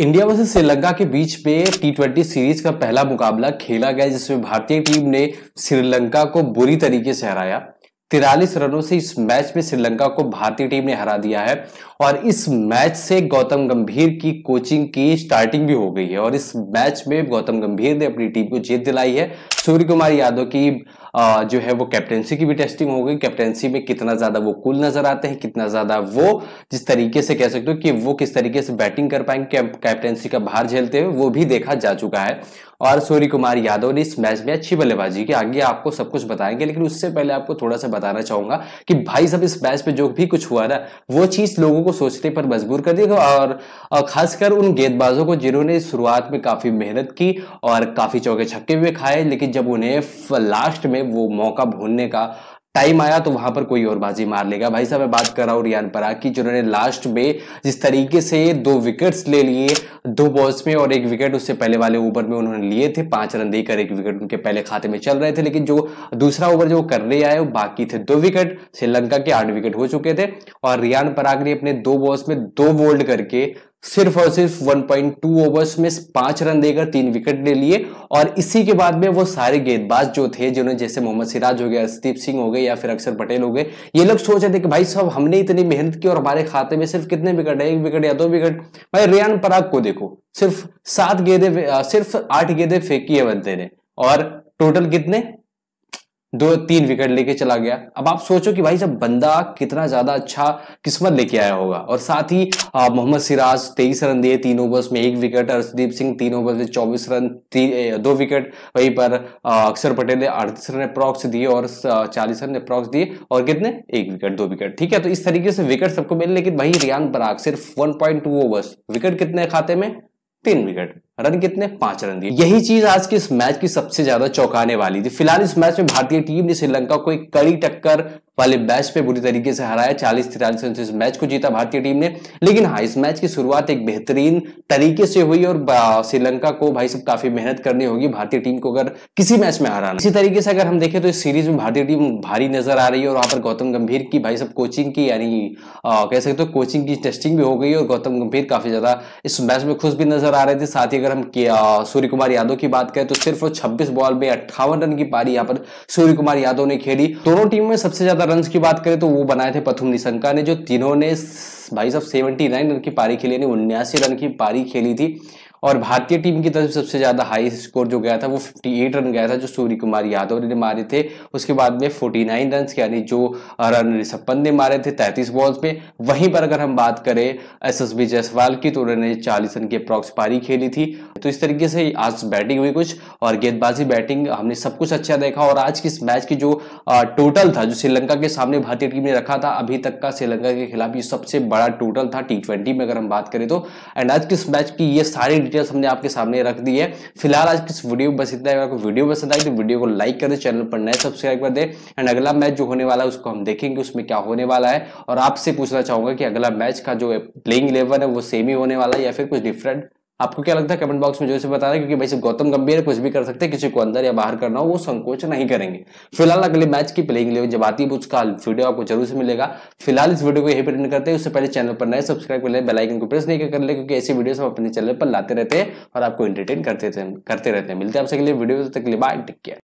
India versus Sri Lanka के बीच में T twenty series का पहला मुकाबला खेला गया जिसमें भारतीय टीम ने श्रीलंका को बुरी तरीके से हराया तिरालीस रनों से इस मैच में श्रीलंका को भारतीय टीम ने हरा दिया है और इस मैच से गौतम गंभीर की कोचिंग की स्टार्टिंग भी हो गई है और इस मैच में गौतम गंभीर ने अपनी टीम को जीत दिलाई है सूर्य कुमार यादव की जो है वो कैप्टेंसी की भी टेस्टिंग हो गई कैप्टेंसी में कितना ज्यादा वो कुल नजर आते हैं कितना ज्यादा वो जिस तरीके से कह सकते हो कि वो किस तरीके से बैटिंग कर पाएंगे कैप्टेंसी का भार झेलते हुए वो भी देखा जा चुका है और सूर्य कुमार यादव ने इस मैच में अच्छी बल्लेबाजी की आगे आपको सब कुछ बताएंगे लेकिन उससे पहले आपको थोड़ा सा बताना चाहूंगा कि भाई सब इस मैच में जो भी कुछ हुआ ना वो चीज लोगों को सोचने पर मजबूर कर देगा और खासकर उन गेंदबाजों को जिन्होंने शुरुआत में काफी मेहनत की और काफी चौके छक्के हुए खाए लेकिन जब उन्हें लास्ट में वो मौका भूलने का टाइम आया तो वहां पर कोई और बाजी मार लेगा भाई साहब मैं बात कर रहा हूं रियान पराग की जिन्होंने लास्ट में जिस तरीके से दो विकेट्स ले लिए दो बॉल्स में और एक विकेट उससे पहले वाले ओवर में उन्होंने लिए थे पांच रन देकर एक विकेट उनके पहले खाते में चल रहे थे लेकिन जो दूसरा ओवर जो करने आए वो बाकी थे दो विकेट श्रीलंका के आठ विकेट हो चुके थे और रियान पराग ने अपने दो बॉल्स में दो बोल्ड करके सिर्फ और सिर्फ 1.2 ओवर्स में पांच रन देकर तीन विकेट ले लिए और इसी के बाद में वो सारे गेंदबाज जो थे जिन्होंने जैसे मोहम्मद सिराज हो गया अस्तीप सिंह हो गए या फिर अक्षर पटेल हो गए ये लोग सोच रहे थे कि भाई साहब हमने इतनी मेहनत की और हमारे खाते में सिर्फ कितने विकेट है एक विकेट या दो विकेट भाई रेयान पराग को देखो सिर्फ सात गेंदे सिर्फ आठ गेंदे फेंकी है बनते ने और टोटल कितने दो तीन विकेट लेके चला गया अब आप सोचो कि भाई जब बंदा कितना ज्यादा अच्छा किस्मत लेके आया होगा और साथ ही मोहम्मद सिराज तेईस रन दिए तीन ओवर्स में एक विकेट अर्शदीप सिंह तीन ओवर्स में चौबीस रन दो विकेट वहीं पर अक्षर पटेल ने अड़तीस रन अप्रॉक्स दिए और चालीस रन अप्रॉक्स दिए और कितने एक विकेट दो विकेट ठीक है तो इस तरीके से विकेट सबको मिले लेकिन भाई रियान पराग सिर्फ वन ओवर्स विकेट कितने खाते में तीन विकेट रन कितने पांच रन दिए यही चीज आज के इस मैच की सबसे ज्यादा चौंकाने वाली थी फिलहाल इस मैच में भारतीय टीम ने श्रीलंका को एक कड़ी टक्कर वाले मैच पे बुरी तरीके से हराया चालीस तिरालीस रन से इस मैच को जीता भारतीय टीम ने लेकिन हाँ इस मैच की शुरुआत एक बेहतरीन तरीके से हुई और श्रीलंका को भाई सब काफी मेहनत करनी होगी भारतीय टीम को अगर किसी मैच में हराना इसी तरीके से अगर हम देखें तो इस सीरीज में भारतीय टीम भारी नजर आ रही है और वहां पर गौतम गंभीर की भाई सब कोचिंग की यानी कह सकते हो कोचिंग की टेस्टिंग भी हो गई और गौतम गंभीर काफी ज्यादा इस मैच में खुश भी नजर आ रहे थे साथ ही अगर हम सूर्य कुमार यादव की बात करें तो सिर्फ छब्बीस बॉल में अट्ठावन रन की पारी यहाँ पर सूर्य कुमार यादव ने खेली दोनों टीम में सबसे ज्यादा रन की बात करें तो वो बनाए थे पथुम निशंका ने जो तीनों ने भाई साहब सेवेंटी रन की पारी खेली उन्यासी रन की पारी खेली थी और भारतीय टीम की तरफ सबसे ज्यादा हाई स्कोर जो गया था वो 58 रन गया था जो सूर्य कुमार यादव ने मारे थे उसके बाद में 49 रन यानी जो रन ऋषभ पंत ने मारे थे 33 बॉल्स में वहीं पर अगर हम बात करें एस एस जायसवाल की तो उन्होंने चालीस रन की अप्रॉक्स पारी खेली थी तो इस तरीके से आज बैटिंग हुई कुछ और गेंदबाजी बैटिंग हमने सब कुछ अच्छा देखा और आज की इस मैच की जो टोटल था जो श्रीलंका के सामने भारतीय टीम ने रखा था अभी तक का श्रीलंका के खिलाफ ये सबसे बड़ा टोटल था टी में अगर हम बात करें तो एंड आज किस इस मैच की ये सारी डिटेल्स हमने आपके सामने रख दी है फिलहाल आज किस वीडियो बस इतना अगर आपको वीडियो पसंद आई तो वीडियो को लाइक कर दे चैनल पर नए सब्सक्राइब कर दे एंड अगला मैच जो होने वाला है उसको हम देखेंगे उसमें क्या होने वाला है और आपसे पूछना चाहूंगा कि अगला मैच का जो प्लेइंग इलेवन है वो सेम ही होने वाला है या फिर कुछ डिफरेंट आपको क्या लगता है कमेंट बॉक्स में जो से रहे क्योंकि भाई गौतम गंभीर कुछ भी कर सकते हैं किसी को अंदर या बाहर करना हो वो संकोच नहीं करेंगे फिलहाल अगले मैच की प्लेइंग लेवल जब आती है उसका वीडियो आपको जरूर से मिलेगा फिलहाल इस वीडियो को यही प्रिंट करते हैं उससे पहले चैनल पर नए सब्सक्राइब कर ले बेलाइकन को प्रेस नहीं कर ले क्योंकि ऐसी वीडियो अपने चैनल पर लाते रहते हैं और आपको एंटरटेन करते करते रहते हैं मिलते हैं आपसे अगले वीडियो तक के लिए बाय टेक केयर